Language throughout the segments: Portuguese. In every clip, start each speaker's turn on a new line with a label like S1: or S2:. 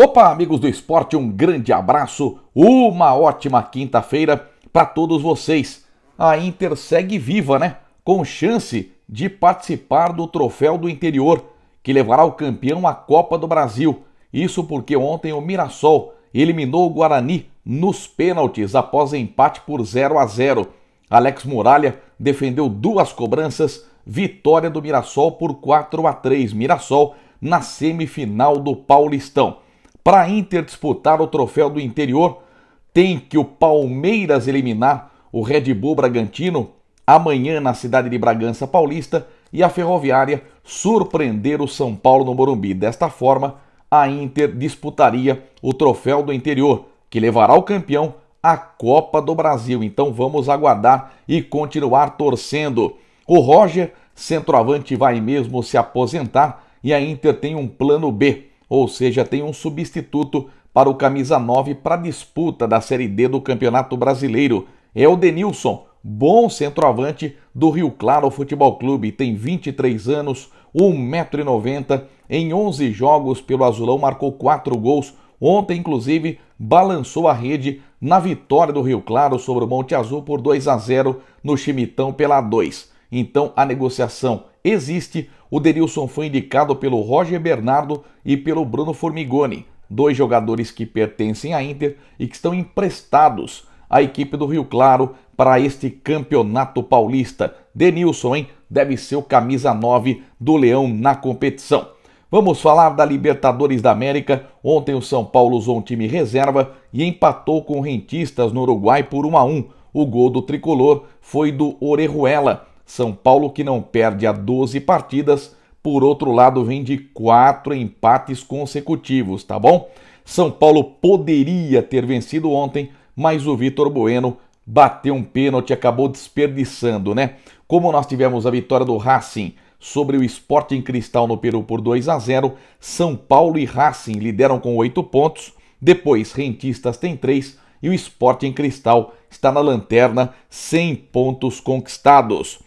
S1: Opa, amigos do esporte, um grande abraço, uma ótima quinta-feira para todos vocês. A Inter segue viva, né? Com chance de participar do Troféu do Interior, que levará o campeão à Copa do Brasil. Isso porque ontem o Mirassol eliminou o Guarani nos pênaltis após empate por 0 a 0. Alex Muralha defendeu duas cobranças, vitória do Mirassol por 4 a 3. Mirassol na semifinal do Paulistão. Para a Inter disputar o troféu do interior, tem que o Palmeiras eliminar o Red Bull Bragantino amanhã na cidade de Bragança Paulista e a Ferroviária surpreender o São Paulo no Morumbi. Desta forma, a Inter disputaria o troféu do interior, que levará o campeão à Copa do Brasil. Então vamos aguardar e continuar torcendo. O Roger, centroavante, vai mesmo se aposentar e a Inter tem um plano B ou seja, tem um substituto para o camisa 9 para a disputa da Série D do Campeonato Brasileiro. É o Denilson, bom centroavante do Rio Claro Futebol Clube, tem 23 anos, 1,90m, em 11 jogos pelo Azulão marcou 4 gols. Ontem, inclusive, balançou a rede na vitória do Rio Claro sobre o Monte Azul por 2 a 0 no Chimitão pela 2. Então, a negociação existe, o Denilson foi indicado pelo Roger Bernardo e pelo Bruno Formigoni, dois jogadores que pertencem à Inter e que estão emprestados à equipe do Rio Claro para este Campeonato Paulista. Denilson, hein? Deve ser o camisa 9 do Leão na competição. Vamos falar da Libertadores da América. Ontem o São Paulo usou um time reserva e empatou com rentistas no Uruguai por 1 a 1. O gol do tricolor foi do Orejuela. São Paulo, que não perde há 12 partidas, por outro lado, vem de quatro empates consecutivos, tá bom? São Paulo poderia ter vencido ontem, mas o Vitor Bueno bateu um pênalti, e acabou desperdiçando, né? Como nós tivemos a vitória do Racing sobre o Sporting Cristal no Peru por 2 a 0, São Paulo e Racing lideram com 8 pontos, depois Rentistas tem 3 e o Sporting Cristal está na lanterna, 100 pontos conquistados.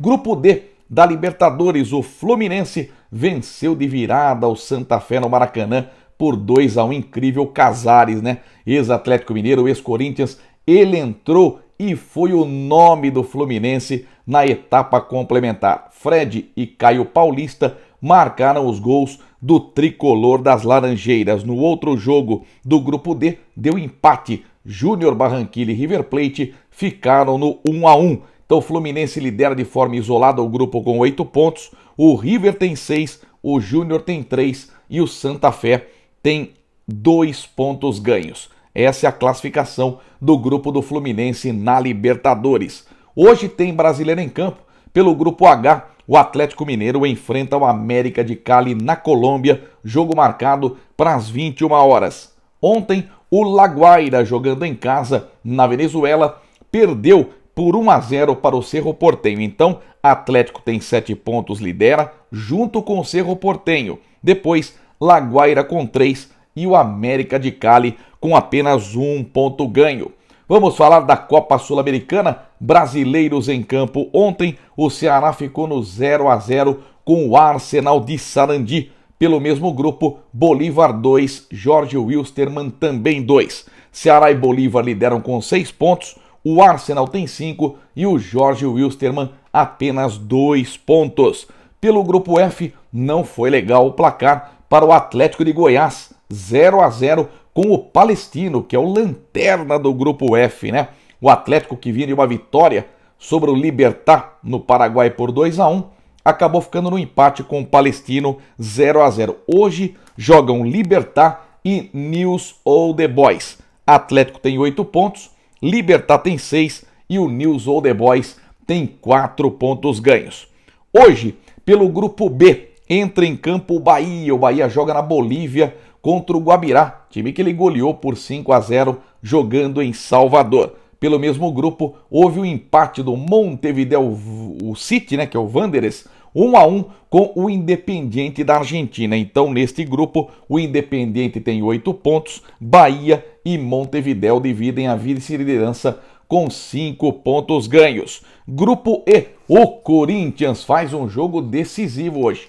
S1: Grupo D da Libertadores, o Fluminense venceu de virada o Santa Fé no Maracanã por 2 a 1 um, incrível Casares, né? Ex-Atlético Mineiro, ex-Corinthians, ele entrou e foi o nome do Fluminense na etapa complementar. Fred e Caio Paulista marcaram os gols do tricolor das Laranjeiras. No outro jogo do grupo D, deu empate. Júnior Barranquilla e River Plate ficaram no 1 a 1 então o Fluminense lidera de forma isolada o grupo com oito pontos, o River tem seis, o Júnior tem três e o Santa Fé tem dois pontos ganhos. Essa é a classificação do grupo do Fluminense na Libertadores. Hoje tem brasileiro em campo. Pelo grupo H, o Atlético Mineiro enfrenta o América de Cali na Colômbia, jogo marcado para as 21 horas. Ontem, o Laguaira, jogando em casa na Venezuela, perdeu por 1 a 0 para o Cerro Portenho. Então, Atlético tem 7 pontos, lidera, junto com o Cerro Portenho. Depois, Laguaira com 3 e o América de Cali com apenas um ponto ganho. Vamos falar da Copa Sul-Americana. Brasileiros em campo ontem. O Ceará ficou no 0 a 0 com o Arsenal de Sarandi. Pelo mesmo grupo, Bolívar 2, Jorge Wilstermann também 2. Ceará e Bolívar lideram com 6 pontos o Arsenal tem 5 e o Jorge Wilstermann apenas 2 pontos. Pelo grupo F, não foi legal o placar para o Atlético de Goiás, 0 a 0 com o Palestino, que é o lanterna do grupo F, né? O Atlético que vinha de uma vitória sobre o Libertar no Paraguai por 2 a 1 acabou ficando no empate com o Palestino 0 a 0. Hoje jogam Libertar e News ou The Boys. Atlético tem 8 pontos, Libertar tem 6 e o News Old The Boys tem 4 pontos ganhos. Hoje, pelo grupo B, entra em campo o Bahia. O Bahia joga na Bolívia contra o Guabirá, time que ele goleou por 5 a 0 jogando em Salvador. Pelo mesmo grupo, houve o um empate do Montevideo City, né, que é o Wanderers, 1 a 1 com o Independiente da Argentina. Então, neste grupo, o Independiente tem 8 pontos, Bahia e Montevidéu dividem a vice-liderança com 5 pontos ganhos. Grupo E, o Corinthians faz um jogo decisivo hoje.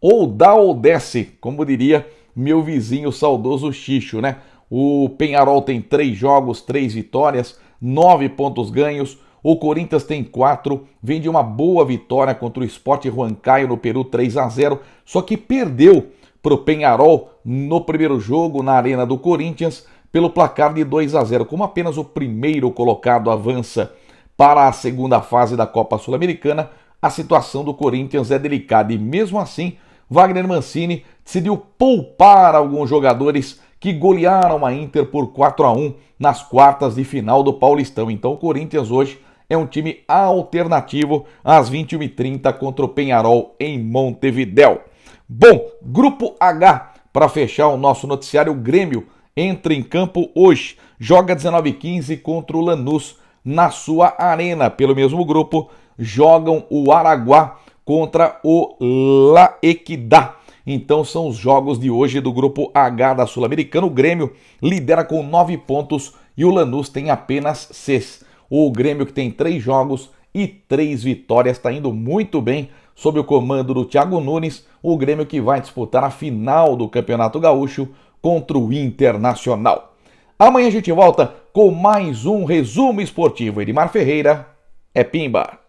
S1: Ou dá ou desce, como diria meu vizinho saudoso Xixo, né? O Penharol tem 3 jogos, 3 vitórias, 9 pontos ganhos. O Corinthians tem 4, vem de uma boa vitória contra o Sport Huancaio no Peru 3 a 0, só que perdeu para o Penharol no primeiro jogo na Arena do Corinthians pelo placar de 2 a 0. Como apenas o primeiro colocado avança para a segunda fase da Copa Sul-Americana, a situação do Corinthians é delicada e mesmo assim, Wagner Mancini decidiu poupar alguns jogadores que golearam a Inter por 4 a 1 nas quartas de final do Paulistão. Então o Corinthians hoje é um time alternativo às 21h30 contra o Penharol em Montevidéu. Bom, grupo H, para fechar o nosso noticiário, o Grêmio entra em campo hoje, joga 19h15 contra o Lanús na sua arena. Pelo mesmo grupo, jogam o Araguá contra o Laequidá. Então são os jogos de hoje do grupo H da Sul-Americana. O Grêmio lidera com 9 pontos e o Lanús tem apenas 6. O Grêmio que tem três jogos e três vitórias está indo muito bem sob o comando do Thiago Nunes. O Grêmio que vai disputar a final do Campeonato Gaúcho contra o Internacional. Amanhã a gente volta com mais um resumo esportivo. Edmar Ferreira é Pimba.